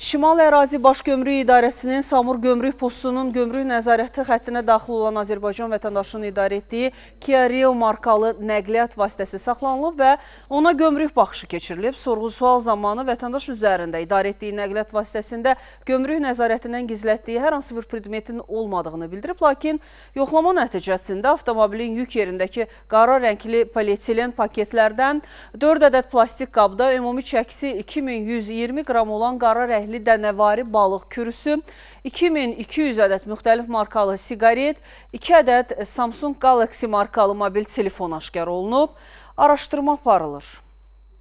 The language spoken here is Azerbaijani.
Şimal Ərazi Baş Gömrük İdarəsinin Samur Gömrük Postunun gömrük nəzarəti xəttinə daxil olan Azərbaycan vətəndaşının idarə etdiyi Kia Rio markalı nəqliyyat vasitəsi saxlanılıb və ona gömrük baxışı keçirilib. Sorğu-sual zamanı vətəndaş üzərində idarə etdiyi nəqliyyat vasitəsində gömrük nəzarətindən gizlətdiyi hər hansı bir predmetin olmadığını bildirib, lakin yoxlama nəticəsində avtomobilin yük yerindəki qara rəngli polietilen paketlərdən 4 ədəd plastik qabda ümumi çəkisi 2120 qram olan qara rəngli qədəhli dənəvari balıq kürüsü, 2200 ədəd müxtəlif markalı siqaret, 2 ədəd Samsung Galaxy markalı mobil telefon aşkar olunub. Araşdırma aparılır.